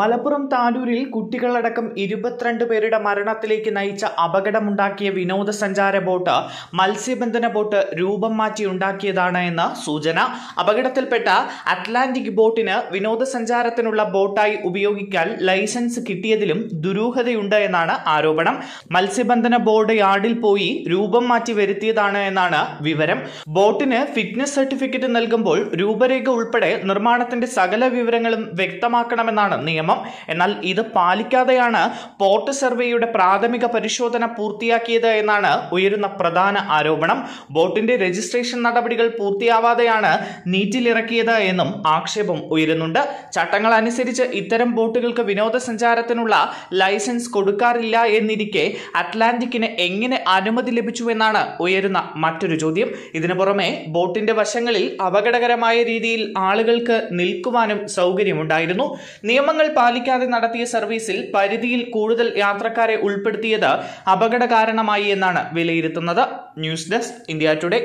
മലപ്പുറം താനൂരിൽ കുട്ടികളടക്കം ഇരുപത്തിരണ്ട് പേരുടെ മരണത്തിലേക്ക് നയിച്ച അപകടമുണ്ടാക്കിയ വിനോദസഞ്ചാര ബോട്ട് മത്സ്യബന്ധന ബോട്ട് രൂപം മാറ്റി ഉണ്ടാക്കിയതാണ് എന്ന സൂചന അപകടത്തിൽപ്പെട്ട അറ്റ്ലാന്റിക് ബോട്ടിന് വിനോദസഞ്ചാരത്തിനുള്ള ബോട്ടായി ഉപയോഗിക്കാൻ ലൈസൻസ് കിട്ടിയതിലും ദുരൂഹതയുണ്ട് എന്നാണ് ആരോപണം മത്സ്യബന്ധന ബോർഡ് യാർഡിൽ പോയി രൂപം മാറ്റി വരുത്തിയതാണ് എന്നാണ് വിവരം ബോട്ടിന് ഫിറ്റ്നസ് സർട്ടിഫിക്കറ്റ് നൽകുമ്പോൾ രൂപരേഖ ഉൾപ്പെടെ നിർമ്മാണത്തിന്റെ സകല വിവരങ്ങളും വ്യക്തമാക്കണമെന്നാണ് നിയമം നിയമം എന്നാൽ ഇത് പാലിക്കാതെയാണ് പോർട്ട് സർവേയുടെ പ്രാഥമിക പരിശോധന പൂർത്തിയാക്കിയത് എന്നാണ് ഉയരുന്ന പ്രധാന ആരോപണം ബോട്ടിന്റെ രജിസ്ട്രേഷൻ നടപടികൾ പൂർത്തിയാവാതെയാണ് നീറ്റിലിറക്കിയത് എന്നും ആക്ഷേപം ഉയരുന്നുണ്ട് ചട്ടങ്ങൾ അനുസരിച്ച് ഇത്തരം ബോട്ടുകൾക്ക് വിനോദസഞ്ചാരത്തിനുള്ള ലൈസൻസ് കൊടുക്കാറില്ല എന്നിരിക്കെ അറ്റ്ലാന്റിക്കിന് എങ്ങനെ അനുമതി ലഭിച്ചുവെന്നാണ് ഉയരുന്ന മറ്റൊരു ചോദ്യം ഇതിനു പുറമെ ബോട്ടിന്റെ വശങ്ങളിൽ അപകടകരമായ രീതിയിൽ ആളുകൾക്ക് നിൽക്കുവാനും സൗകര്യമുണ്ടായിരുന്നു നിയമങ്ങൾ പാലിക്കാതെ നടത്തിയ സർവീസിൽ പരിധിയിൽ കൂടുതൽ യാത്രക്കാരെ ഉൾപ്പെടുത്തിയത് അപകട കാരണമായി എന്നാണ് വിലയിരുത്തുന്നത് ന്യൂസ് ഡെസ്ക് ഇന്ത്യ ടുഡേ